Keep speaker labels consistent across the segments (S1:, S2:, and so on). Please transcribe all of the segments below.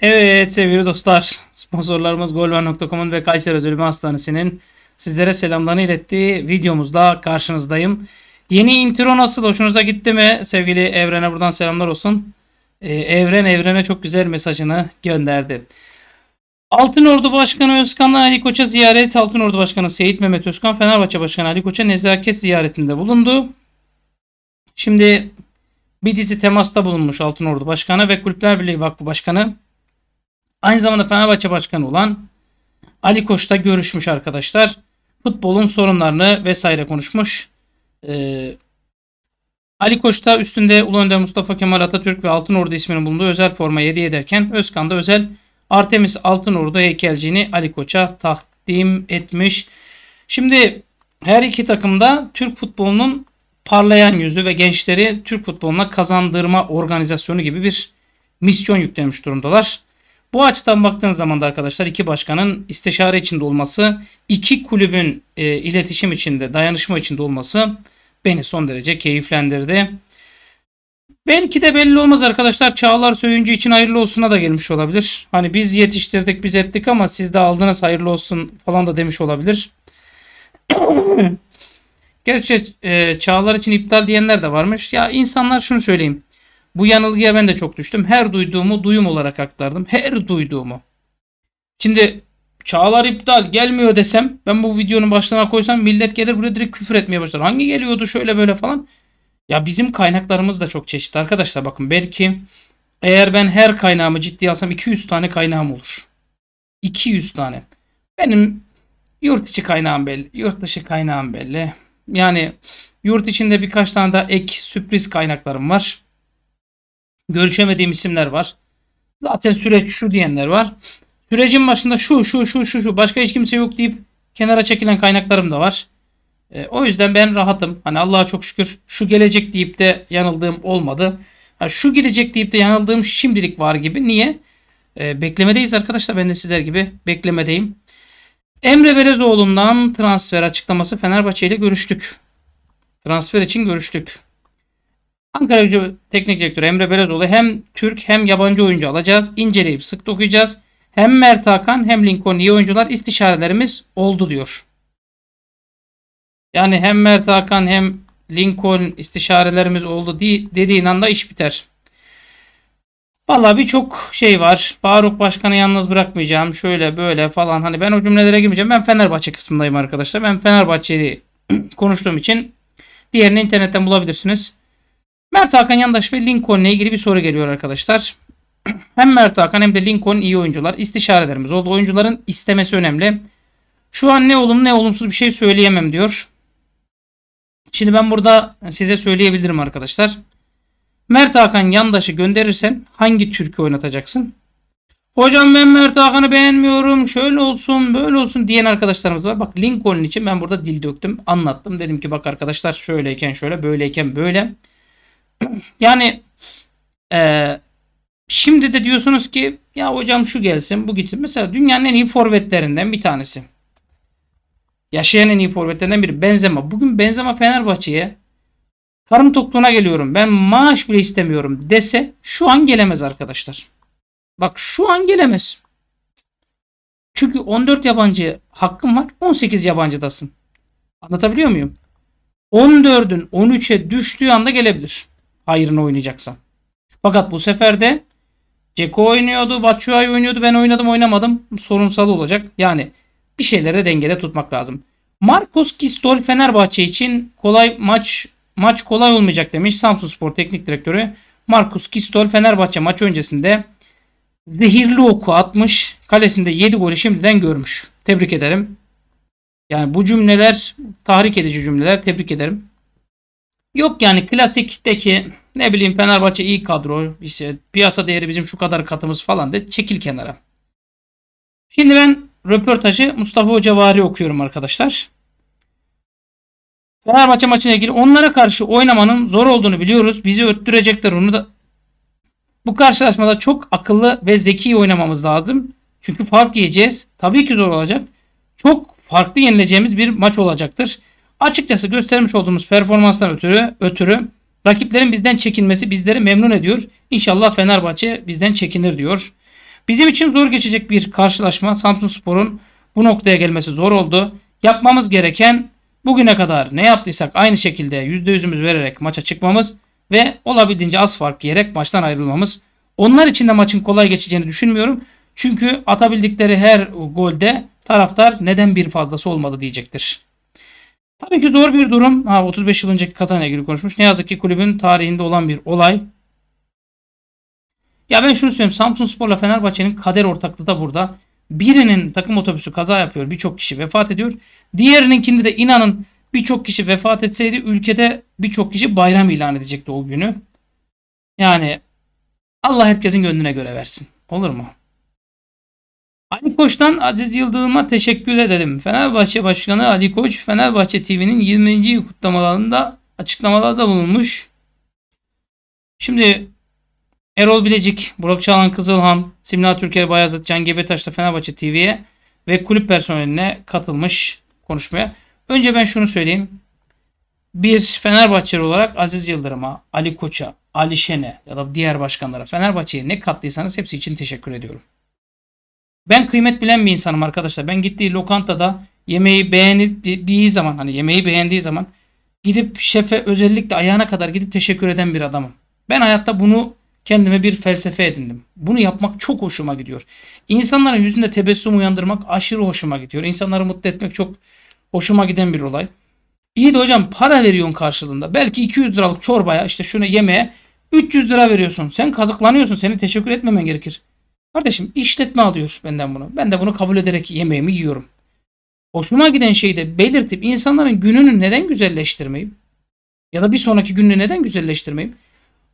S1: Evet sevgili dostlar, sponsorlarımız golvan.com'un ve Kayseri Özülme Hastanesi'nin sizlere selamlarını ilettiği videomuzda karşınızdayım. Yeni intro nasıl? Hoşunuza gitti mi? Sevgili Evren'e buradan selamlar olsun. Ee, Evren Evren'e çok güzel mesajını gönderdi. Altın Ordu Başkanı Özkan'la Ali Koç'a ziyaret. Altın Ordu Başkanı Seyit Mehmet Özkan, Fenerbahçe Başkanı Ali Koç'a nezaket ziyaretinde bulundu. Şimdi bir dizi temasta bulunmuş Ordu Başkanı ve Kulüpler Birliği Vakfı Başkanı. Aynı zamanda Fenerbahçe Başkanı olan Ali Koç'ta görüşmüş arkadaşlar. Futbolun sorunlarını vesaire konuşmuş. Ee, Ali Koç'ta üstünde Ulu Önder Mustafa Kemal Atatürk ve Altın Ordu isminin bulunduğu özel forma hediye ederken Özkan da özel Artemis Altınordu heykelciğini Ali Koç'a takdim etmiş. Şimdi her iki takımda Türk futbolunun parlayan yüzü ve gençleri Türk futboluna kazandırma organizasyonu gibi bir misyon yüklemiş durumdalar. Bu açıdan baktığınız zaman da arkadaşlar iki başkanın istişare içinde olması, iki kulübün e, iletişim içinde, dayanışma içinde olması beni son derece keyiflendirdi. Belki de belli olmaz arkadaşlar. Çağlar Söyüncü için hayırlı olsuna da gelmiş olabilir. Hani biz yetiştirdik biz ettik ama siz de aldınız hayırlı olsun falan da demiş olabilir. Gerçi e, Çağlar için iptal diyenler de varmış. Ya insanlar şunu söyleyeyim. Bu yanılgıya ben de çok düştüm. Her duyduğumu duyum olarak aktardım. Her duyduğumu. Şimdi Çağlar iptal gelmiyor desem ben bu videonun başına koysam millet gelir buraya direkt küfür etmeye başlar. Hangi geliyordu şöyle böyle falan. Ya bizim kaynaklarımız da çok çeşitli arkadaşlar. Bakın belki eğer ben her kaynağımı ciddiye alsam 200 tane kaynağım olur. 200 tane. Benim yurt içi kaynağım belli. Yurt dışı kaynağım belli. Yani yurt içinde birkaç tane daha ek sürpriz kaynaklarım var. Görüşemediğim isimler var. Zaten süreç şu diyenler var. Sürecin başında şu şu şu şu şu başka hiç kimse yok deyip kenara çekilen kaynaklarım da var. E, o yüzden ben rahatım. Hani Allah'a çok şükür şu gelecek deyip de yanıldığım olmadı. Yani şu gelecek deyip de yanıldığım şimdilik var gibi. Niye? E, beklemedeyiz arkadaşlar. Ben de sizler gibi beklemedeyim. Emre Belezoğlu'ndan transfer açıklaması Fenerbahçe ile görüştük. Transfer için görüştük. Ankara Gücü Teknik Direktörü Emre Belezoğlu hem Türk hem yabancı oyuncu alacağız. İnceleyip sık dokuyacağız. Hem Mert Hakan hem Lincoln iyi oyuncular istişarelerimiz oldu diyor. Yani hem Mert Hakan hem Lincoln istişarelerimiz oldu dediğin anda iş biter. Valla birçok şey var. Faruk Başkan'ı yalnız bırakmayacağım. Şöyle böyle falan. Hani ben o cümlelere girmeyeceğim. Ben Fenerbahçe kısmındayım arkadaşlar. Ben Fenerbahçe'yi konuştuğum için diğerini internetten bulabilirsiniz. Mert Hakan Yandaş ve Lincoln'le ilgili bir soru geliyor arkadaşlar. Hem Mert Hakan hem de Lincoln iyi oyuncular. İstişarelerimiz oldu. Oyuncuların istemesi önemli. Şu an ne olumlu ne olumsuz bir şey söyleyemem diyor. Şimdi ben burada size söyleyebilirim arkadaşlar. Mert Hakan yandaşı gönderirsen hangi türkü oynatacaksın? Hocam ben Mert Hakan'ı beğenmiyorum. Şöyle olsun böyle olsun diyen arkadaşlarımız var. Bak Lincoln için ben burada dil döktüm. Anlattım. Dedim ki bak arkadaşlar şöyleyken şöyle böyleyken böyle. yani e, şimdi de diyorsunuz ki ya hocam şu gelsin bu gitsin. Mesela dünyanın en iyi forvetlerinden bir tanesi yaşayan en iyi forvetlerinden biri Benzema. Bugün Benzema Fenerbahçe'ye karım tokluğuna geliyorum ben maaş bile istemiyorum dese şu an gelemez arkadaşlar. Bak şu an gelemez. Çünkü 14 yabancı hakkım var 18 yabancıdasın. Anlatabiliyor muyum? 14'ün 13'e düştüğü anda gelebilir. Hayırını oynayacaksan. Fakat bu sefer de Ceko oynuyordu, Batshuayi oynuyordu. Ben oynadım oynamadım. Sorunsal olacak. Yani bir şeylere dengede tutmak lazım. Marcos Kistol Fenerbahçe için kolay maç maç kolay olmayacak demiş Samsun Spor Teknik Direktörü. Marcus Kistol Fenerbahçe maç öncesinde zehirli oku atmış. Kalesinde 7 golü şimdiden görmüş. Tebrik ederim. Yani bu cümleler tahrik edici cümleler. Tebrik ederim. Yok yani klasikteki ne bileyim Fenerbahçe iyi kadro. işte piyasa değeri bizim şu kadar katımız falan de çekil kenara. Şimdi ben röportajı Mustafa Hoca okuyorum arkadaşlar. Fenerbahçe maçına ilgili onlara karşı oynamanın zor olduğunu biliyoruz. Bizi öttürecekler onu da. Bu karşılaşmada çok akıllı ve zeki oynamamız lazım. Çünkü fark yiyeceğiz. Tabii ki zor olacak. Çok farklı yenileceğimiz bir maç olacaktır. Açıkçası göstermiş olduğumuz performanstan ötürü, ötürü rakiplerin bizden çekinmesi bizleri memnun ediyor. İnşallah Fenerbahçe bizden çekinir diyor. Bizim için zor geçecek bir karşılaşma Samsun Spor'un bu noktaya gelmesi zor oldu. Yapmamız gereken bugüne kadar ne yaptıysak aynı şekilde %100'ümüz vererek maça çıkmamız ve olabildiğince az fark yiyerek maçtan ayrılmamız. Onlar için de maçın kolay geçeceğini düşünmüyorum. Çünkü atabildikleri her golde taraftar neden bir fazlası olmadı diyecektir. Tabii ki zor bir durum. Ha 35 yıl önceki kazayla ilgili konuşmuş. Ne yazık ki kulübün tarihinde olan bir olay. Ya ben şunu söyleyeyim. Samsun Spor'la Fenerbahçe'nin kader ortaklığı da burada. Birinin takım otobüsü kaza yapıyor. Birçok kişi vefat ediyor. Diğerininkinde de inanın birçok kişi vefat etseydi ülkede birçok kişi bayram ilan edecekti o günü. Yani Allah herkesin gönlüne göre versin. Olur mu? Ali Koç'tan Aziz Yıldırım'a teşekkür ederim. Fenerbahçe Başkanı Ali Koç, Fenerbahçe TV'nin 20. kutlamalarında açıklamalarda bulunmuş. Şimdi Erol Bilecik, Burak Çağlan Kızılhan, Simla Türker Bayazıt, Can Gebetaş da Fenerbahçe TV'ye ve kulüp personeline katılmış konuşmaya. Önce ben şunu söyleyeyim. Bir Fenerbahçeli olarak Aziz Yıldırım'a, Ali Koç'a, Ali Şen'e ya da diğer başkanlara Fenerbahçe'ye ne kattıysanız hepsi için teşekkür ediyorum. Ben kıymet bilen bir insanım arkadaşlar. Ben gittiği lokantada yemeği beğenip beğendiği zaman hani yemeği beğendiği zaman gidip şefe özellikle ayağına kadar gidip teşekkür eden bir adamım. Ben hayatta bunu Kendime bir felsefe edindim. Bunu yapmak çok hoşuma gidiyor. İnsanların yüzünde tebessüm uyandırmak aşırı hoşuma gidiyor. İnsanları mutlu etmek çok hoşuma giden bir olay. İyi de hocam para veriyorsun karşılığında. Belki 200 liralık çorbaya işte şunu yemeğe 300 lira veriyorsun. Sen kazıklanıyorsun. Seni teşekkür etmemen gerekir. Kardeşim işletme alıyor benden bunu. Ben de bunu kabul ederek yemeğimi yiyorum. Hoşuma giden şeyi de belirtip insanların gününü neden güzelleştirmeyip ya da bir sonraki gününü neden güzelleştirmeyip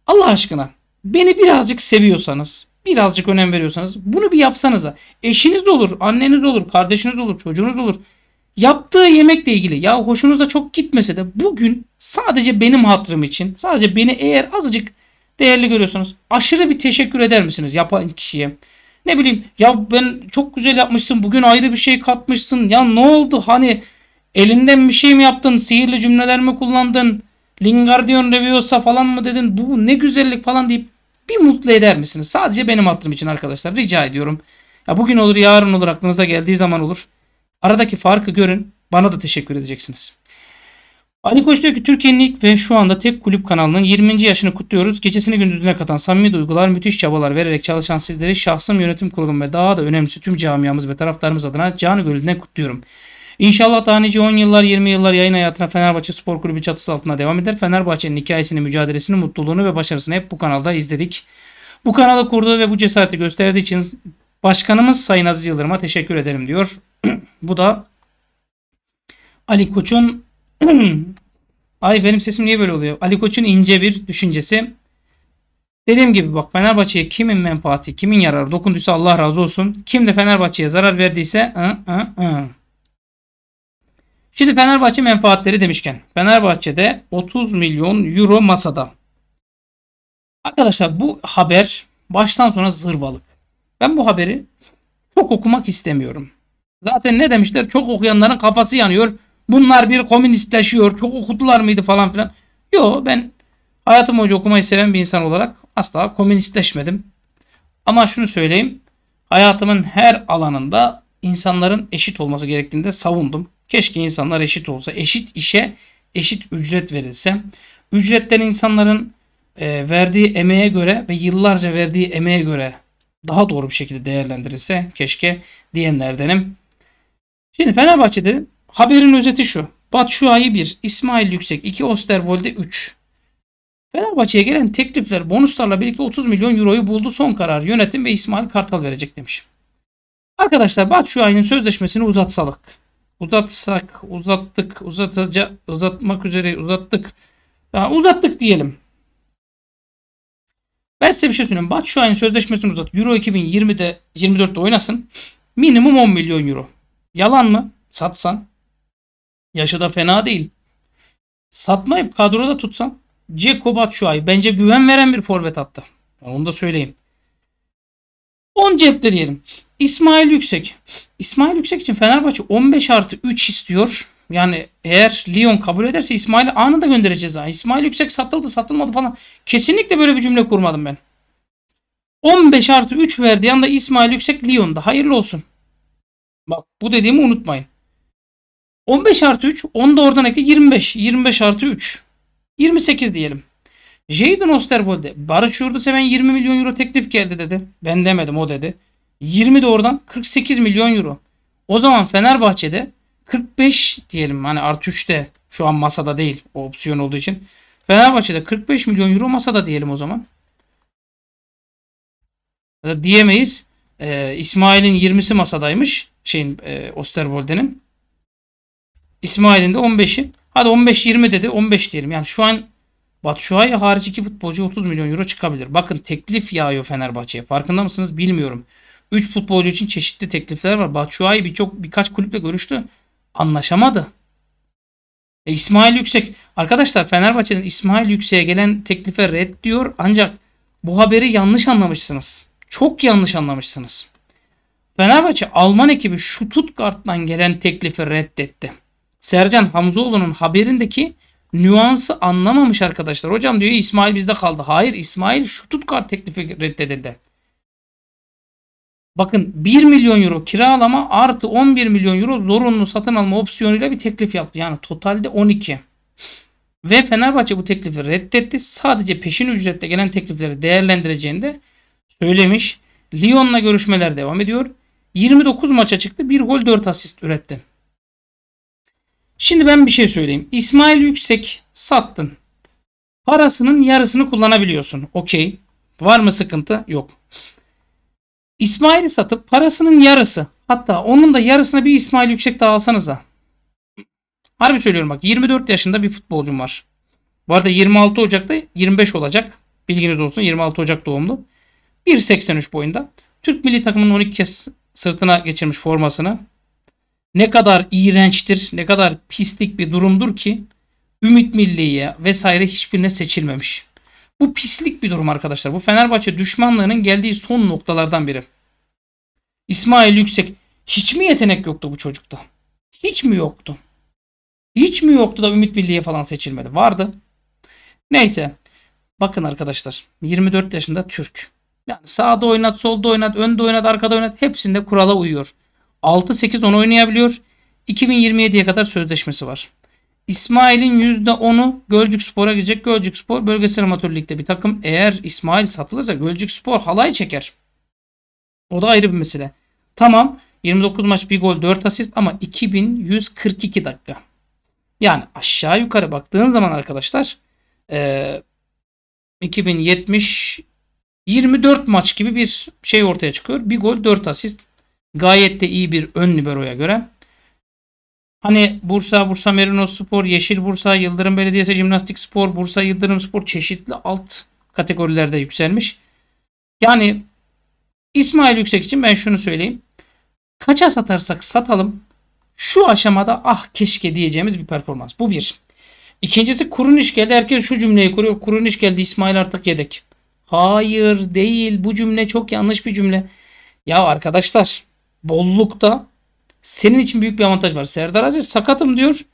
S1: Allah aşkına Beni birazcık seviyorsanız, birazcık önem veriyorsanız bunu bir yapsanıza. Eşiniz de olur, anneniz de olur, kardeşiniz de olur, çocuğunuz olur. Yaptığı yemekle ilgili ya hoşunuza çok gitmese de bugün sadece benim hatırım için, sadece beni eğer azıcık değerli görüyorsanız aşırı bir teşekkür eder misiniz yapan kişiye? Ne bileyim ya ben çok güzel yapmışsın bugün ayrı bir şey katmışsın ya ne oldu hani elinden bir şey mi yaptın sihirli cümleler mi kullandın Lingardion Leviosa falan mı dedin bu ne güzellik falan deyip bir mutlu eder misiniz? Sadece benim hatırım için arkadaşlar rica ediyorum. Ya bugün olur yarın olur aklınıza geldiği zaman olur. Aradaki farkı görün. Bana da teşekkür edeceksiniz. Ali Koç diyor ki Türkiye'nin ilk ve şu anda tek kulüp kanalının 20. yaşını kutluyoruz. Gecesini gündüzüne katan samimi duygular, müthiş çabalar vererek çalışan sizleri şahsım, yönetim kurulum ve daha da önemlisi tüm camiamız ve taraftarımız adına canı gönülden kutluyorum. İnşallah daha nice 10 yıllar 20 yıllar yayın hayatına Fenerbahçe Spor Kulübü çatısı altında devam eder. Fenerbahçe'nin hikayesini, mücadelesini, mutluluğunu ve başarısını hep bu kanalda izledik. Bu kanalı kurduğu ve bu cesareti gösterdiği için başkanımız Sayın Aziz Yıldırım'a teşekkür ederim diyor. bu da Ali Koç'un Ay benim sesim niye böyle oluyor? Ali Koç'un ince bir düşüncesi. Dediğim gibi bak Fenerbahçe'ye kimin menfaati, kimin yararı dokunduysa Allah razı olsun. Kim de Fenerbahçe'ye zarar verdiyse ı, ı, ı. Şimdi Fenerbahçe menfaatleri demişken Fenerbahçe'de 30 milyon euro masada. Arkadaşlar bu haber baştan sona zırvalık. Ben bu haberi çok okumak istemiyorum. Zaten ne demişler? Çok okuyanların kafası yanıyor. Bunlar bir komünistleşiyor. Çok okudular mıydı falan filan. Yo ben hayatım boyunca okumayı seven bir insan olarak asla komünistleşmedim. Ama şunu söyleyeyim. Hayatımın her alanında insanların eşit olması gerektiğini de savundum. Keşke insanlar eşit olsa. Eşit işe eşit ücret verilse. Ücretler insanların e, verdiği emeğe göre ve yıllarca verdiği emeğe göre daha doğru bir şekilde değerlendirilse keşke diyenlerdenim. Şimdi Fenerbahçe'de haberin özeti şu. Batshuayi 1, İsmail Yüksek 2, Osterwolde 3. Fenerbahçe'ye gelen teklifler bonuslarla birlikte 30 milyon euroyu buldu. Son karar yönetim ve İsmail Kartal verecek demiş. Arkadaşlar Batshuayi'nin sözleşmesini uzatsalık uzatsak, uzattık, uzataca, uzatmak üzere uzattık. Yani uzattık diyelim. Ben size bir şey söyleyeyim. Batshuayi'nin sözleşmesini uzat. Euro 2020'de 24'te oynasın. Minimum 10 milyon euro. Yalan mı? Satsan. Yaşı da fena değil. Satmayıp kadroda tutsan. Ceko Batshuayi bence güven veren bir forvet attı. Yani onu da söyleyeyim. 10 cepte diyelim. İsmail Yüksek. İsmail Yüksek için Fenerbahçe 15 artı 3 istiyor. Yani eğer Lyon kabul ederse İsmail'i anında göndereceğiz. Ha. İsmail Yüksek satıldı satılmadı falan. Kesinlikle böyle bir cümle kurmadım ben. 15 artı 3 verdiği anda İsmail Yüksek Lyon'da. Hayırlı olsun. Bak bu dediğimi unutmayın. 15 artı 3. 10 da oradan eki 25. 25 artı 3. 28 diyelim. Jadon Osterwold'e Barış Yurduseven 20 milyon euro teklif geldi dedi. Ben demedim o dedi. 20 doğrudan 48 milyon euro. O zaman Fenerbahçe'de 45 diyelim hani artı şu an masada değil o opsiyon olduğu için. Fenerbahçe'de 45 milyon euro masada diyelim o zaman. Diyemeyiz. Ee, İsmail'in 20'si masadaymış. Şeyin e, Osterwolde'nin. İsmail'in de 15'i. Hadi 15-20 dedi 15 diyelim. Yani şu an Batshuayi hariç iki futbolcu 30 milyon euro çıkabilir. Bakın teklif yağıyor Fenerbahçe'ye. Farkında mısınız bilmiyorum. 3 futbolcu için çeşitli teklifler var. Batshuayi birçok birkaç kulüple görüştü. Anlaşamadı. E, İsmail Yüksek. Arkadaşlar Fenerbahçe'den İsmail Yüksek'e gelen teklife red diyor. Ancak bu haberi yanlış anlamışsınız. Çok yanlış anlamışsınız. Fenerbahçe Alman ekibi Stuttgart'tan gelen teklifi reddetti. Sercan Hamzoğlu'nun haberindeki nüansı anlamamış arkadaşlar. Hocam diyor İsmail bizde kaldı. Hayır İsmail Stuttgart teklifi reddedildi. Bakın 1 milyon euro kiralama artı 11 milyon euro zorunlu satın alma opsiyonuyla bir teklif yaptı. Yani totalde 12. Ve Fenerbahçe bu teklifi reddetti. Sadece peşin ücretle gelen teklifleri değerlendireceğini de söylemiş. Lyon'la görüşmeler devam ediyor. 29 maça çıktı. 1 gol 4 asist üretti. Şimdi ben bir şey söyleyeyim. İsmail Yüksek sattın. Parasının yarısını kullanabiliyorsun. Okey. Var mı sıkıntı? Yok. İsmail'i satıp parasının yarısı hatta onun da yarısına bir İsmail Yüksek daha alsanız da. Harbi söylüyorum bak 24 yaşında bir futbolcum var. Bu arada 26 Ocak'ta 25 olacak. Bilginiz olsun 26 Ocak doğumlu. 1.83 boyunda. Türk milli takımının 12 kez sırtına geçirmiş formasını. Ne kadar iğrençtir, ne kadar pislik bir durumdur ki Ümit Milli'ye vesaire hiçbirine seçilmemiş. Bu pislik bir durum arkadaşlar. Bu Fenerbahçe düşmanlığının geldiği son noktalardan biri. İsmail Yüksek. Hiç mi yetenek yoktu bu çocukta? Hiç mi yoktu? Hiç mi yoktu da Ümit Milli'ye falan seçilmedi? Vardı. Neyse. Bakın arkadaşlar. 24 yaşında Türk. Yani sağda oynat, solda oynat, önde oynat, arkada oynat. Hepsinde kurala uyuyor. 6-8-10 oynayabiliyor. 2027'ye kadar sözleşmesi var. İsmail'in %10'u Gölcük Spor'a gidecek. Gölcük Spor bölgesel amatör ligde bir takım. Eğer İsmail satılırsa Gölcük Spor halay çeker. O da ayrı bir mesele. Tamam 29 maç 1 gol 4 asist ama 2142 dakika. Yani aşağı yukarı baktığın zaman arkadaşlar e, 2070 24 maç gibi bir şey ortaya çıkıyor. Bir gol 4 asist. Gayet de iyi bir ön liberoya göre. Hani Bursa, Bursa Merinos Spor, Yeşil Bursa, Yıldırım Belediyesi Jimnastik Spor, Bursa Yıldırım Spor çeşitli alt kategorilerde yükselmiş. Yani İsmail Yüksek için ben şunu söyleyeyim. Kaça satarsak satalım şu aşamada ah keşke diyeceğimiz bir performans. Bu bir. İkincisi kurun iş geldi. Herkes şu cümleyi kuruyor. iş geldi İsmail artık yedek. Hayır değil. Bu cümle çok yanlış bir cümle. Ya arkadaşlar bollukta senin için büyük bir avantaj var. Serdar Aziz sakatım diyor.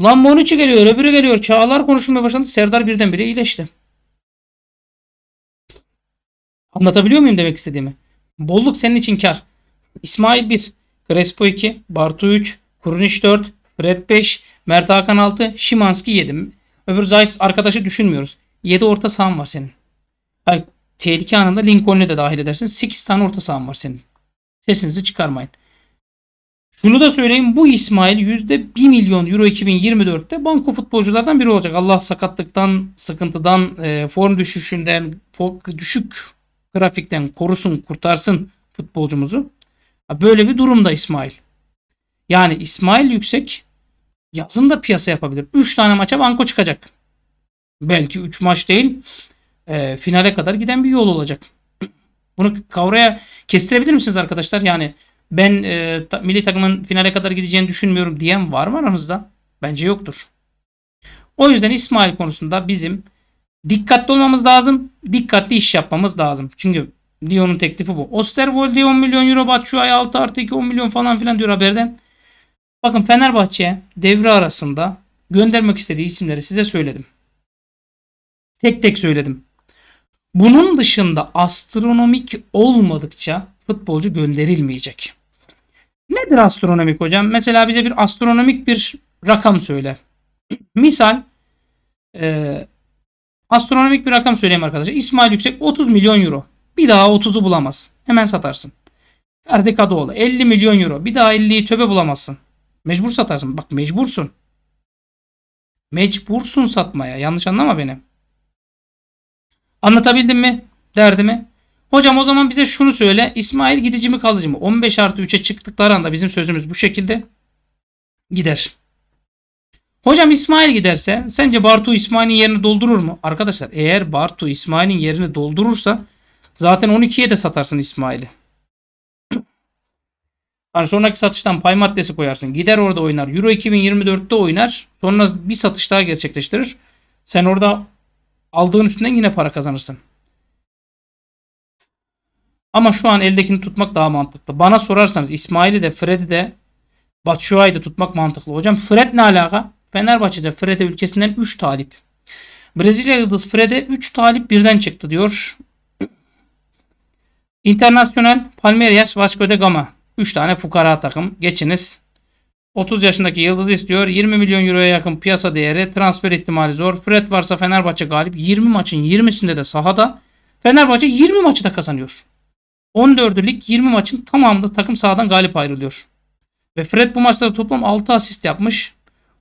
S1: Lambonucci geliyor. Öbürü geliyor. Çağlar konuşmaya başladı. Serdar birdenbire iyileşti. Anlatabiliyor muyum demek istediğimi? Bolluk senin için kar. İsmail 1, Crespo 2, Bartu 3, Kurunic 4, Fred 5, Mert Hakan 6, Şimanski 7. Öbür Zayt arkadaşı düşünmüyoruz. 7 orta sahan var senin. Yani, tehlike anında Lincoln'u de dahil edersin. 8 tane orta sahan var senin. Sesinizi çıkarmayın. Şunu da söyleyeyim bu İsmail %1 milyon euro 2024'te banko futbolculardan biri olacak. Allah sakatlıktan, sıkıntıdan, e, form düşüşünden, düşük grafikten korusun, kurtarsın futbolcumuzu. Böyle bir durumda İsmail. Yani İsmail Yüksek yazın da piyasa yapabilir. 3 tane maça banko çıkacak. Belki 3 maç değil e, finale kadar giden bir yol olacak. Bunu kavraya kestirebilir misiniz arkadaşlar? Yani ben e, ta, milli takımın finale kadar gideceğini düşünmüyorum diyen var mı aranızda? Bence yoktur. O yüzden İsmail konusunda bizim dikkatli olmamız lazım. Dikkatli iş yapmamız lazım. Çünkü Lyon'un teklifi bu. Osterwolde 10 milyon euro Batshuayi 6 artı 2 10 milyon falan filan diyor haberde. Bakın Fenerbahçe devre arasında göndermek istediği isimleri size söyledim. Tek tek söyledim. Bunun dışında astronomik olmadıkça futbolcu gönderilmeyecek. Nedir astronomik hocam? Mesela bize bir astronomik bir rakam söyle. Misal e, astronomik bir rakam söyleyeyim arkadaşlar. İsmail Yüksek 30 milyon euro. Bir daha 30'u bulamaz. Hemen satarsın. Ferdi Kadıoğlu 50 milyon euro. Bir daha 50'yi töbe bulamazsın. Mecbur satarsın. Bak mecbursun. Mecbursun satmaya. Yanlış anlama beni. Anlatabildim mi derdimi? Hocam o zaman bize şunu söyle. İsmail gidici mi kalıcı mı? 15 artı 3'e çıktıkları anda bizim sözümüz bu şekilde gider. Hocam İsmail giderse sence Bartu İsmail'in yerini doldurur mu? Arkadaşlar eğer Bartu İsmail'in yerini doldurursa zaten 12'ye de satarsın İsmail'i. Yani sonraki satıştan pay maddesi koyarsın. Gider orada oynar. Euro 2024'te oynar. Sonra bir satış daha gerçekleştirir. Sen orada aldığın üstünden yine para kazanırsın. Ama şu an eldekini tutmak daha mantıklı. Bana sorarsanız İsmail'i de Fred'i de Batshuayi'yi de tutmak mantıklı. Hocam Fred ne alaka? Fenerbahçe'de Fred'e ülkesinden 3 talip. Brezilya Yıldız Fred'e 3 talip birden çıktı diyor. İnternasyonel Palmeiras Vasco de Gama. 3 tane fukara takım. Geçiniz. 30 yaşındaki Yıldız istiyor. 20 milyon euroya yakın piyasa değeri. Transfer ihtimali zor. Fred varsa Fenerbahçe galip. 20 maçın 20'sinde de sahada. Fenerbahçe 20 maçı da kazanıyor. 14'ü lig 20 maçın tamamında takım sahadan galip ayrılıyor. Ve Fred bu maçlarda toplam 6 asist yapmış.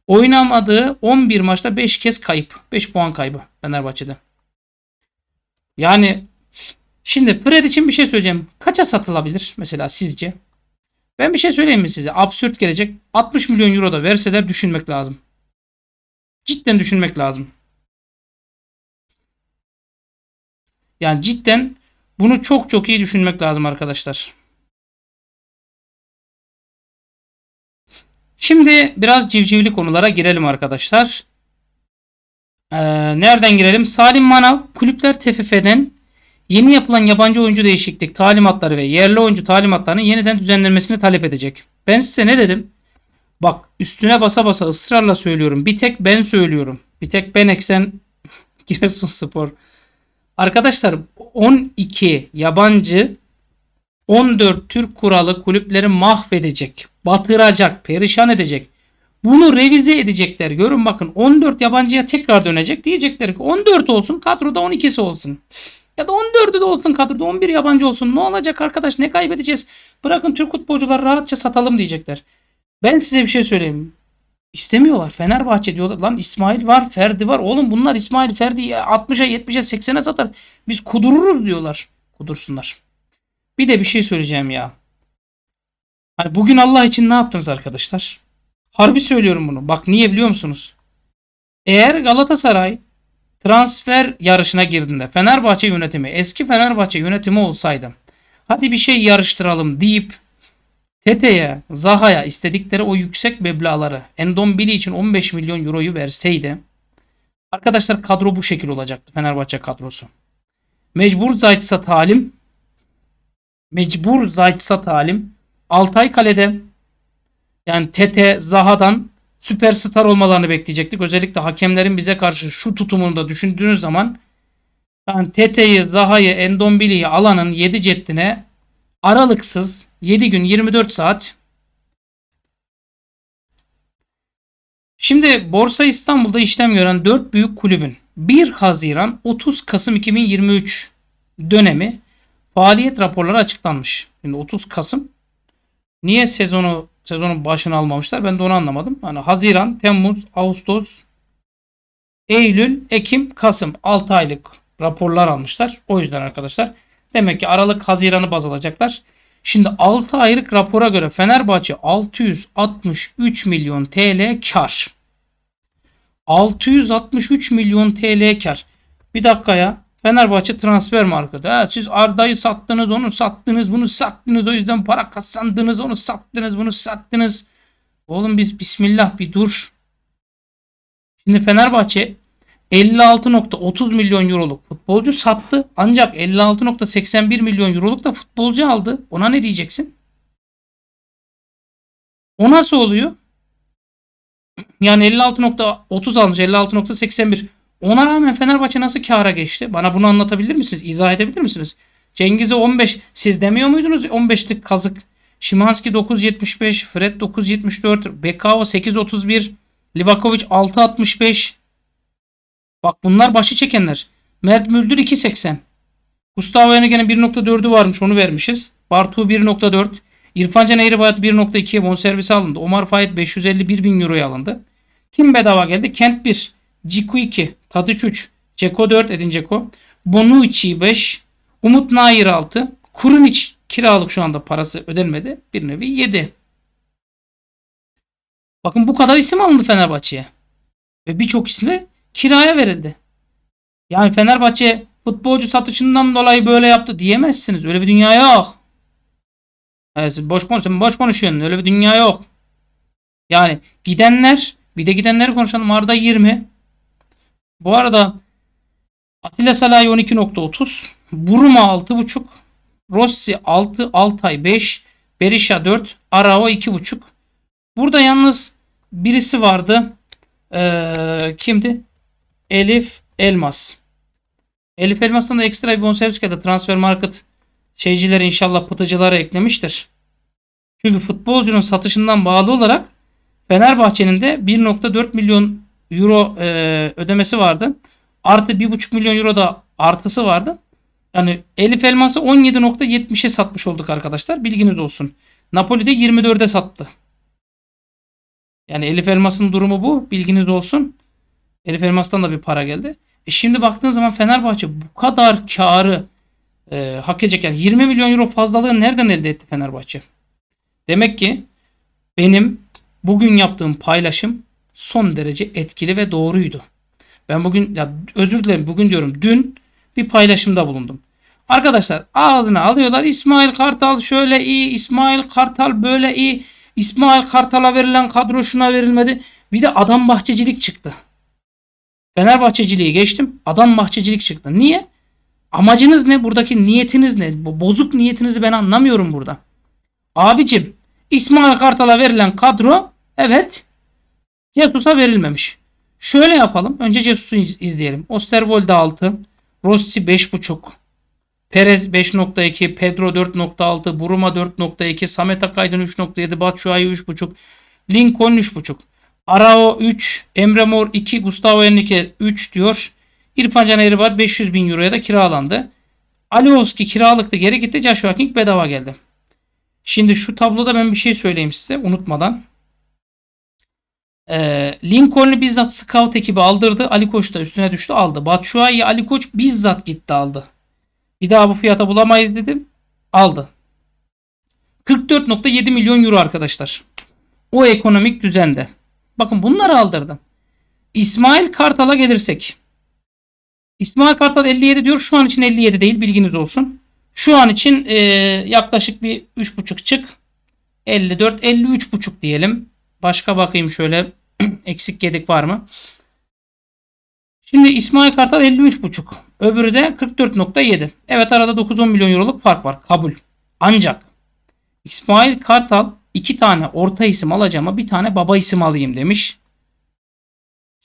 S1: Oynamadığı 11 maçta 5 kez kayıp. 5 puan kaybı Fenerbahçe'de. Yani şimdi Fred için bir şey söyleyeceğim. Kaça satılabilir mesela sizce? Ben bir şey söyleyeyim mi size? Absürt gelecek. 60 milyon euro da verseler düşünmek lazım. Cidden düşünmek lazım. Yani cidden bunu çok çok iyi düşünmek lazım arkadaşlar. Şimdi biraz civcivli konulara girelim arkadaşlar. Ee, nereden girelim? Salim Manav kulüpler TFF'den yeni yapılan yabancı oyuncu değişiklik talimatları ve yerli oyuncu talimatlarının yeniden düzenlenmesini talep edecek. Ben size ne dedim? Bak üstüne basa basa ısrarla söylüyorum. Bir tek ben söylüyorum. Bir tek ben eksen Giresun Spor. Arkadaşlar 12 yabancı 14 Türk kuralı kulüpleri mahvedecek, batıracak, perişan edecek. Bunu revize edecekler. Görün bakın 14 yabancıya tekrar dönecek. Diyecekler ki 14 olsun kadroda 12'si olsun. Ya da 14'ü de olsun kadroda 11 yabancı olsun. Ne olacak arkadaş ne kaybedeceğiz? Bırakın Türk futbolcuları rahatça satalım diyecekler. Ben size bir şey söyleyeyim. İstemiyorlar. Fenerbahçe diyorlar. Lan İsmail var, Ferdi var. Oğlum bunlar İsmail, Ferdi 60'a, 70'e, 80'e satar. Biz kudururuz diyorlar. Kudursunlar. Bir de bir şey söyleyeceğim ya. Hani bugün Allah için ne yaptınız arkadaşlar? Harbi söylüyorum bunu. Bak niye biliyor musunuz? Eğer Galatasaray transfer yarışına girdiğinde Fenerbahçe yönetimi, eski Fenerbahçe yönetimi olsaydı hadi bir şey yarıştıralım deyip Tete'ye, Zaha'ya istedikleri o yüksek meblaları Endombili için 15 milyon euroyu verseydi arkadaşlar kadro bu şekil olacaktı Fenerbahçe kadrosu. Mecbur Zayt'sa talim Mecbur Zayt'sa talim Altay Kale'de yani Tete, Zaha'dan süperstar olmalarını bekleyecektik. Özellikle hakemlerin bize karşı şu tutumunu da düşündüğünüz zaman yani Tete'yi, Zaha'yı, Endombili'yi alanın 7 ceddine aralıksız 7 gün 24 saat. Şimdi Borsa İstanbul'da işlem gören 4 büyük kulübün 1 Haziran 30 Kasım 2023 dönemi faaliyet raporları açıklanmış. Şimdi 30 Kasım niye sezonu sezonun başını almamışlar ben de onu anlamadım. Hani Haziran, Temmuz, Ağustos, Eylül, Ekim, Kasım 6 aylık raporlar almışlar. O yüzden arkadaşlar Demek ki Aralık Haziran'ı baz alacaklar. Şimdi 6 aylık rapora göre Fenerbahçe 663 milyon TL kar. 663 milyon TL kar. Bir dakika ya. Fenerbahçe transfer markada. Ha, siz Arda'yı sattınız, onu sattınız, bunu sattınız. O yüzden para kazandınız, onu sattınız, bunu sattınız. Oğlum biz bismillah bir dur. Şimdi Fenerbahçe 56.30 milyon euroluk futbolcu sattı ancak 56.81 milyon euroluk da futbolcu aldı. Ona ne diyeceksin? O nasıl oluyor? Yani 56.30 almış 56.81. Ona rağmen Fenerbahçe nasıl kâra geçti? Bana bunu anlatabilir misiniz? İzah edebilir misiniz? Cengiz'e 15 siz demiyor muydunuz? 15'lik kazık. Şimanski 9.75, Fred 9.74, Bekao 8.31, Livakovic 6.65, Bak bunlar başı çekenler. Mert Müldür 2.80. Gustavo Yanegen'in 1.4'ü varmış onu vermişiz. Bartu 1.4. İrfan Can Eğribayat 1.2'ye bonservisi alındı. Omar Fayet 551 bin euroya alındı. Kim bedava geldi? Kent 1. Ciku 2. Tadıç 3. Ceko 4. Edin Ceko. Bonucci 5. Umut Nair 6. Kurun Kurunic kiralık şu anda parası ödenmedi. Bir nevi 7. Bakın bu kadar isim alındı Fenerbahçe'ye. Ve birçok isimle kiraya verildi. Yani Fenerbahçe futbolcu satışından dolayı böyle yaptı diyemezsiniz. Öyle bir dünya yok. Evet, siz boş konuşuyorsun, boş konuşuyorsun. Öyle bir dünya yok. Yani gidenler, bir de gidenleri konuşalım. Arda 20. Bu arada Atilla Salay 12.30, Buruma 6.5, Rossi 6, Altay 5, Berisha 4, Arao 2.5. Burada yalnız birisi vardı. Ee, kimdi? Elif Elmas. Elif Elmas'tan da ekstra bir bonservis ya transfer market şeyciler inşallah pıtıcılara eklemiştir. Çünkü futbolcunun satışından bağlı olarak Fenerbahçe'nin de 1.4 milyon euro e, ödemesi vardı. Artı 1.5 milyon euro da artısı vardı. Yani Elif Elmas'ı 17.70'e satmış olduk arkadaşlar. Bilginiz olsun. Napoli'de 24'e sattı. Yani Elif Elmas'ın durumu bu. Bilginiz olsun. Elif Elmas'tan da bir para geldi. E şimdi baktığın zaman Fenerbahçe bu kadar karı e, hak edecek. Yani 20 milyon euro fazlalığı nereden elde etti Fenerbahçe? Demek ki benim bugün yaptığım paylaşım son derece etkili ve doğruydu. Ben bugün ya özür dilerim bugün diyorum dün bir paylaşımda bulundum. Arkadaşlar ağzına alıyorlar İsmail Kartal şöyle iyi, İsmail Kartal böyle iyi, İsmail Kartal'a verilen kadro şuna verilmedi. Bir de adam bahçecilik çıktı. Fenerbahçeciliği geçtim. Adam bahçecilik çıktı. Niye? Amacınız ne? Buradaki niyetiniz ne? Bu bozuk niyetinizi ben anlamıyorum burada. Abicim İsmail Kartal'a verilen kadro evet Cesus'a verilmemiş. Şöyle yapalım. Önce Cesus'u izleyelim. Osterwold'e 6. Rossi 5.5. Perez 5.2. Pedro 4.6. Buruma 4.2. Samet Akaydın 3.7. Batshuayi 3.5. Lincoln 3.5. Arao 3, Emre Mor 2, Gustavo Henrique 3 diyor. İrfan Can Eribar 500 bin euroya da kiralandı. Alioski kiralıktı geri gitti. Joshua King bedava geldi. Şimdi şu tabloda ben bir şey söyleyeyim size unutmadan. Ee, Lincoln'u bizzat scout ekibi aldırdı. Ali Koç da üstüne düştü aldı. Batshuayi'yi Ali Koç bizzat gitti aldı. Bir daha bu fiyata bulamayız dedim. Aldı. 44.7 milyon euro arkadaşlar. O ekonomik düzende. Bakın bunları aldırdım. İsmail Kartal'a gelirsek. İsmail Kartal 57 diyor. Şu an için 57 değil bilginiz olsun. Şu an için e, yaklaşık bir 3.5 çık. 54, 53.5 diyelim. Başka bakayım şöyle eksik yedik var mı? Şimdi İsmail Kartal 53.5. Öbürü de 44.7. Evet arada 9-10 milyon euroluk fark var. Kabul. Ancak İsmail Kartal iki tane orta isim alacağıma bir tane baba isim alayım demiş.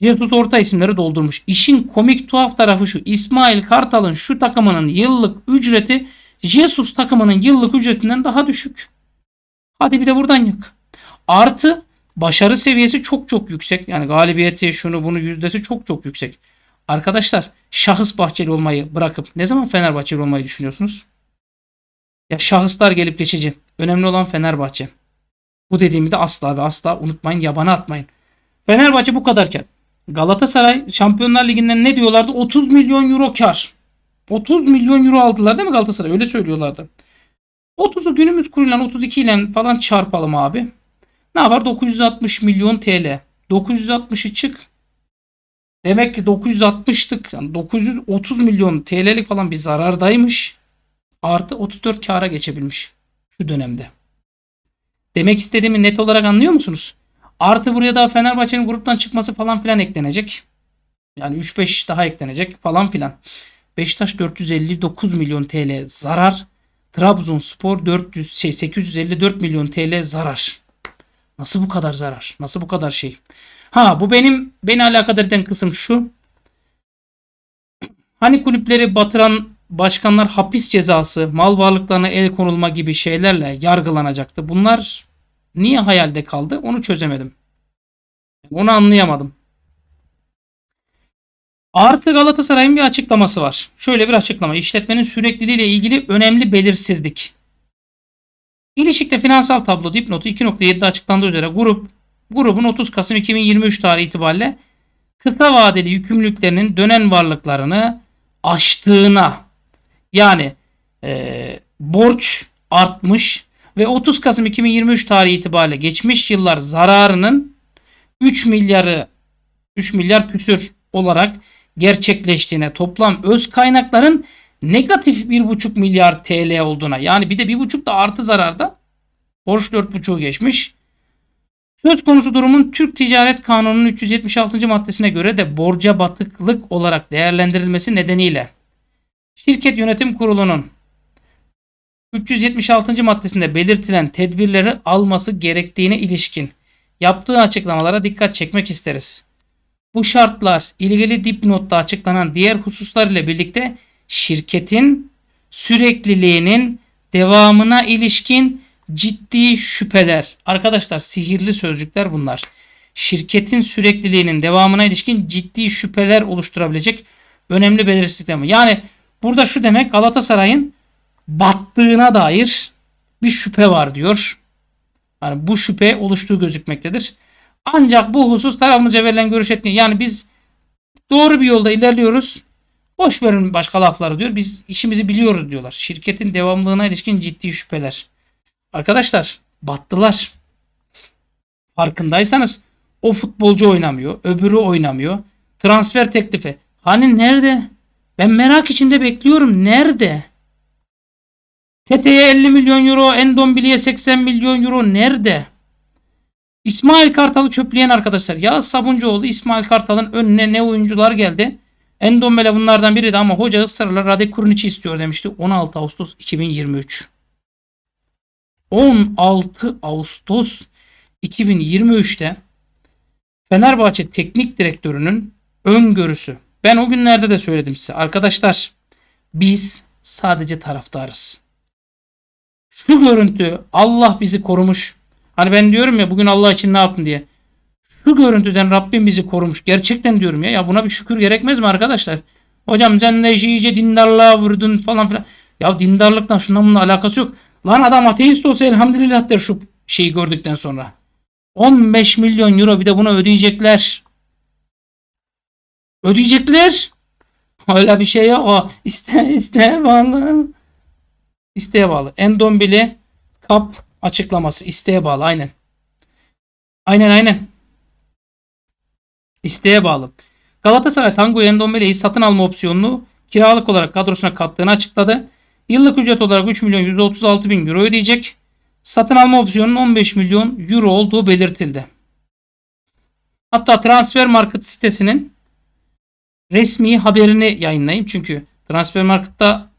S1: Jesus orta isimleri doldurmuş. İşin komik tuhaf tarafı şu. İsmail Kartal'ın şu takımının yıllık ücreti Jesus takımının yıllık ücretinden daha düşük. Hadi bir de buradan yık. Artı başarı seviyesi çok çok yüksek. Yani galibiyeti şunu bunu yüzdesi çok çok yüksek. Arkadaşlar şahıs Bahçeli olmayı bırakıp ne zaman Fenerbahçeli olmayı düşünüyorsunuz? Ya şahıslar gelip geçici. Önemli olan Fenerbahçe. Bu dediğimi de asla ve asla unutmayın, yabana atmayın. Fenerbahçe bu kadarken Galatasaray Şampiyonlar Ligi'nden ne diyorlardı? 30 milyon euro kar. 30 milyon euro aldılar değil mi Galatasaray? Öyle söylüyorlardı. 30'u günümüz kuruyla 32 ile falan çarpalım abi. Ne yapar? 960 milyon TL. 960'ı çık. Demek ki 960'tık. Yani 930 milyon TL'lik falan bir zarardaymış. Artı 34 kara geçebilmiş şu dönemde. Demek istediğimi net olarak anlıyor musunuz? Artı buraya daha Fenerbahçe'nin gruptan çıkması falan filan eklenecek. Yani 3-5 daha eklenecek falan filan. Beşiktaş 459 milyon TL zarar. Trabzonspor 400 şey 854 milyon TL zarar. Nasıl bu kadar zarar? Nasıl bu kadar şey? Ha bu benim beni alakadar eden kısım şu. Hani kulüpleri batıran başkanlar hapis cezası, mal varlıklarına el konulma gibi şeylerle yargılanacaktı. Bunlar niye hayalde kaldı onu çözemedim. Onu anlayamadım. Artık Galatasaray'ın bir açıklaması var. Şöyle bir açıklama. İşletmenin sürekliliğiyle ilgili önemli belirsizlik. İlişikte finansal tablo dipnotu 2.7'de açıklandığı üzere grup grubun 30 Kasım 2023 tarihi itibariyle kısa vadeli yükümlülüklerinin dönen varlıklarını aştığına yani e, borç artmış ve 30 Kasım 2023 tarihi itibariyle geçmiş yıllar zararının 3 milyarı 3 milyar küsür olarak gerçekleştiğine toplam öz kaynakların negatif 1,5 milyar TL olduğuna yani bir de 1,5 da artı zararda borç 4,5'u geçmiş. Söz konusu durumun Türk Ticaret Kanunu'nun 376. maddesine göre de borca batıklık olarak değerlendirilmesi nedeniyle Şirket yönetim kurulunun 376. maddesinde belirtilen tedbirleri alması gerektiğine ilişkin yaptığı açıklamalara dikkat çekmek isteriz. Bu şartlar ilgili dipnotta açıklanan diğer hususlar ile birlikte şirketin sürekliliğinin devamına ilişkin ciddi şüpheler. Arkadaşlar sihirli sözcükler bunlar. Şirketin sürekliliğinin devamına ilişkin ciddi şüpheler oluşturabilecek önemli belirsizlikler. Yani Burada şu demek Galatasaray'ın battığına dair bir şüphe var diyor. Yani bu şüphe oluştuğu gözükmektedir. Ancak bu husus tarafımızca verilen görüş etkin. Yani biz doğru bir yolda ilerliyoruz. Boş verin başka lafları diyor. Biz işimizi biliyoruz diyorlar. Şirketin devamlılığına ilişkin ciddi şüpheler. Arkadaşlar battılar. Farkındaysanız o futbolcu oynamıyor. Öbürü oynamıyor. Transfer teklifi. Hani nerede? Ben merak içinde bekliyorum. Nerede? TT'ye 50 milyon euro, Endombili'ye 80 milyon euro nerede? İsmail Kartal'ı çöpleyen arkadaşlar. Ya Sabuncuoğlu İsmail Kartal'ın önüne ne oyuncular geldi? Endombele bunlardan biriydi ama hoca ısrarla Radek Kurniç'i istiyor demişti. 16 Ağustos 2023. 16 Ağustos 2023'te Fenerbahçe Teknik Direktörü'nün öngörüsü ben o günlerde de söyledim size. Arkadaşlar biz sadece taraftarız. Şu görüntü Allah bizi korumuş. Hani ben diyorum ya bugün Allah için ne yaptın diye. Şu görüntüden Rabbim bizi korumuş. Gerçekten diyorum ya. Ya buna bir şükür gerekmez mi arkadaşlar? Hocam sen ne iyice dindarlığa vurdun falan filan. Ya dindarlıktan şundan bununla alakası yok. Lan adam ateist olsa elhamdülillah der şu şeyi gördükten sonra. 15 milyon euro bir de bunu ödeyecekler. Ödeyecekler. Öyle bir şey yok o. İste, iste bağlı. İsteğe bağlı. Endon bile kap açıklaması. isteğe bağlı aynen. Aynen aynen. İsteğe bağlı. Galatasaray Tanguy Endombele'yi satın alma opsiyonunu kiralık olarak kadrosuna kattığını açıkladı. Yıllık ücret olarak 3 milyon 136 bin euro ödeyecek. Satın alma opsiyonunun 15 milyon euro olduğu belirtildi. Hatta transfer market sitesinin resmi haberini yayınlayayım. Çünkü transfer marketta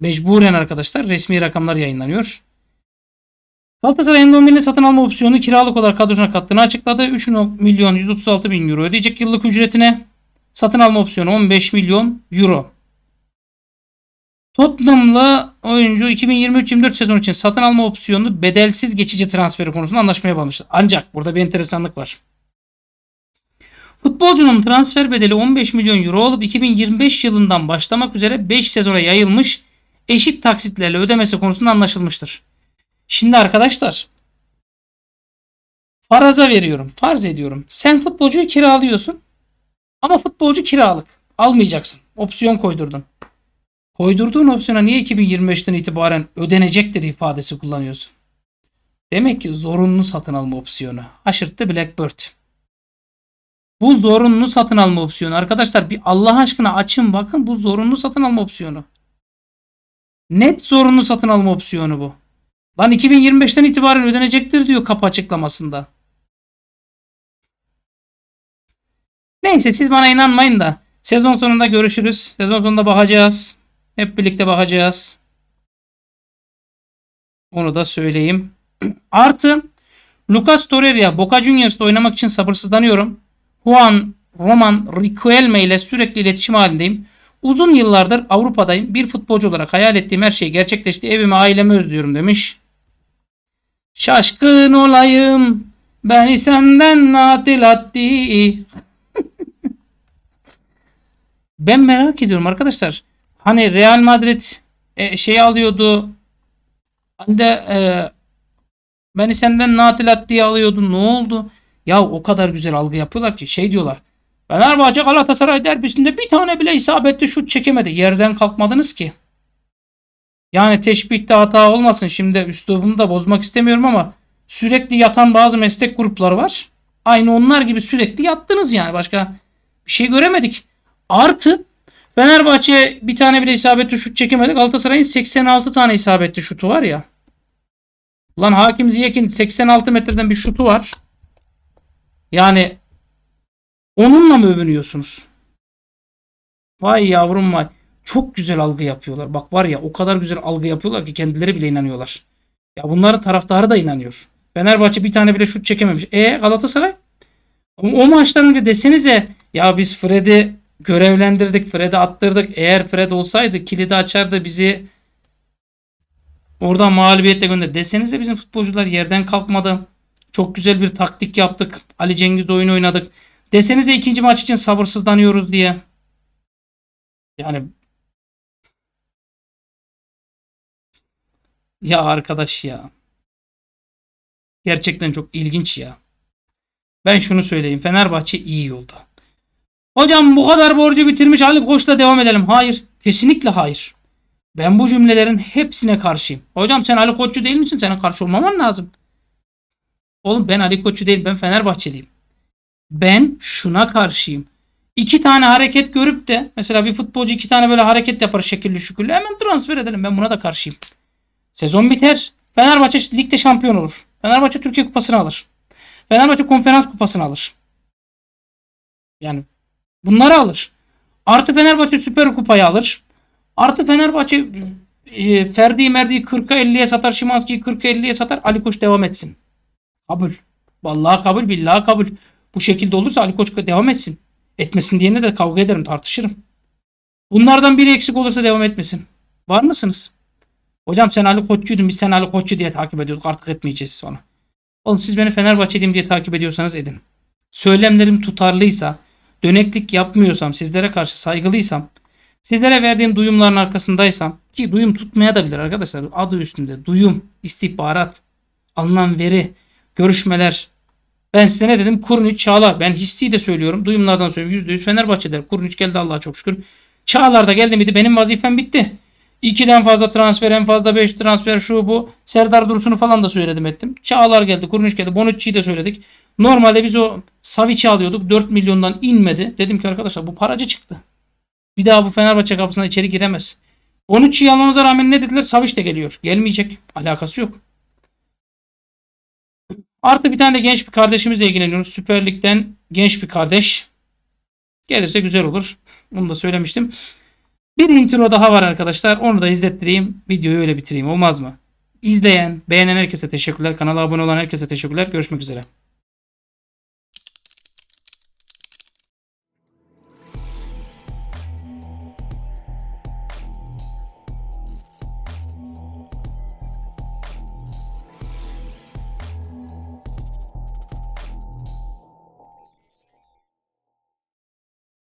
S1: mecburen arkadaşlar resmi rakamlar yayınlanıyor. Galatasaray milyon satın alma opsiyonu kiralık olarak kadrosuna kattığını açıkladı. 3 milyon 136 bin euro ödeyecek yıllık ücretine. Satın alma opsiyonu 15 milyon euro. Tottenham'la oyuncu 2023-24 sezon için satın alma opsiyonu bedelsiz geçici transferi konusunda anlaşmaya bağlamıştı. Ancak burada bir enteresanlık var. Futbolcunun transfer bedeli 15 milyon euro olup 2025 yılından başlamak üzere 5 sezona yayılmış eşit taksitlerle ödemesi konusunda anlaşılmıştır. Şimdi arkadaşlar faraza veriyorum. Farz ediyorum. Sen futbolcuyu kiralıyorsun ama futbolcu kiralık. Almayacaksın. Opsiyon koydurdun. Koydurduğun opsiyona niye 2025'ten itibaren ödenecektir ifadesi kullanıyorsun? Demek ki zorunlu satın alma opsiyonu. Aşırttı Blackbird. Bu zorunlu satın alma opsiyonu. Arkadaşlar bir Allah aşkına açın bakın bu zorunlu satın alma opsiyonu. Net zorunlu satın alma opsiyonu bu. Lan 2025'ten itibaren ödenecektir diyor kapı açıklamasında. Neyse siz bana inanmayın da sezon sonunda görüşürüz. Sezon sonunda bakacağız. Hep birlikte bakacağız. Onu da söyleyeyim. Artı Lucas Torreira Boca Juniors'ta oynamak için sabırsızlanıyorum. Juan Roman Riquelme ile sürekli iletişim halindeyim. Uzun yıllardır Avrupa'dayım. Bir futbolcu olarak hayal ettiğim her şey gerçekleşti. Evimi ailemi özlüyorum demiş. Şaşkın olayım. Beni senden natil atti. ben merak ediyorum arkadaşlar. Hani Real Madrid e, şey alıyordu. Hani de e, beni senden natil atti alıyordu. Ne oldu? Ya o kadar güzel algı yapıyorlar ki şey diyorlar. Fenerbahçe Galatasaray derbisinde bir tane bile isabetli şut çekemedi. Yerden kalkmadınız ki. Yani teşbihte hata olmasın. Şimdi üslubumu da bozmak istemiyorum ama sürekli yatan bazı meslek grupları var. Aynı onlar gibi sürekli yattınız yani. Başka bir şey göremedik. Artı Fenerbahçe bir tane bile isabetli şut çekemedi. Galatasaray'ın 86 tane isabetli şutu var ya. Ulan Hakim Ziyek'in 86 metreden bir şutu var. Yani onunla mı övünüyorsunuz? Vay yavrum vay. Çok güzel algı yapıyorlar. Bak var ya o kadar güzel algı yapıyorlar ki kendileri bile inanıyorlar. Ya bunların taraftarı da inanıyor. Fenerbahçe bir tane bile şut çekememiş. E Galatasaray? O maçtan önce desenize ya biz Fred'i görevlendirdik, Fred'i attırdık. Eğer Fred olsaydı kilidi açardı bizi oradan mağlubiyetle gönder. Desenize bizim futbolcular yerden kalkmadı. Çok güzel bir taktik yaptık. Ali Cengiz oyunu oynadık. Desenize ikinci maç için sabırsızlanıyoruz diye. Yani Ya arkadaş ya. Gerçekten çok ilginç ya. Ben şunu söyleyeyim. Fenerbahçe iyi yolda. Hocam bu kadar borcu bitirmiş Ali Koç'la devam edelim. Hayır. Kesinlikle hayır. Ben bu cümlelerin hepsine karşıyım. Hocam sen Ali Koççu değil misin? Senin karşı olmaman lazım. Oğlum ben Ali Koç'u değil ben Fenerbahçeliyim. Ben şuna karşıyım. İki tane hareket görüp de mesela bir futbolcu iki tane böyle hareket yapar şekilli şükürlü hemen transfer edelim ben buna da karşıyım. Sezon biter. Fenerbahçe ligde şampiyon olur. Fenerbahçe Türkiye kupasını alır. Fenerbahçe konferans kupasını alır. Yani bunları alır. Artı Fenerbahçe Süper Kupayı alır. Artı Fenerbahçe e, Ferdi Merdi 40'a 50'ye satar. Şimanski'yi 40'a 50'ye satar. Ali Koç devam etsin. Kabul. Vallahi kabul, billahi kabul. Bu şekilde olursa Ali Koç devam etsin. Etmesin diyene de kavga ederim, tartışırım. Bunlardan biri eksik olursa devam etmesin. Var mısınız? Hocam sen Ali Koççuydun, biz sen Ali Koççu diye takip ediyorduk. Artık etmeyeceğiz falan. Oğlum siz beni Fenerbahçeliyim diye takip ediyorsanız edin. Söylemlerim tutarlıysa, döneklik yapmıyorsam, sizlere karşı saygılıysam, sizlere verdiğim duyumların arkasındaysam ki duyum tutmaya da bilir arkadaşlar. Adı üstünde duyum, istihbarat, alınan veri, görüşmeler. Ben size ne dedim? Kurniç Çağlar. Ben hissi de söylüyorum. Duyumlardan söylüyorum. %100 Fenerbahçe der. Kurniç geldi Allah'a çok şükür. Çağlar da geldi miydi? Benim vazifem bitti. 2'den fazla transfer en fazla 5 transfer şu bu. Serdar Dursun'u falan da söyledim ettim. Çağlar geldi, Kurnuş geldi, Bonucci'yi de söyledik. Normalde biz o Savic'i alıyorduk. 4 milyondan inmedi. Dedim ki arkadaşlar bu paracı çıktı. Bir daha bu Fenerbahçe kapısına içeri giremez. Bonucci'yi almamıza rağmen ne dediler? Savic de geliyor. Gelmeyecek. Alakası yok. Artı bir tane de genç bir kardeşimizle ilgileniyoruz. Süper Lig'den genç bir kardeş. Gelirse güzel olur. Bunu da söylemiştim. Bir intro daha var arkadaşlar. Onu da izlettireyim. Videoyu öyle bitireyim. Olmaz mı? İzleyen, beğenen herkese teşekkürler. Kanala abone olan herkese teşekkürler. Görüşmek üzere.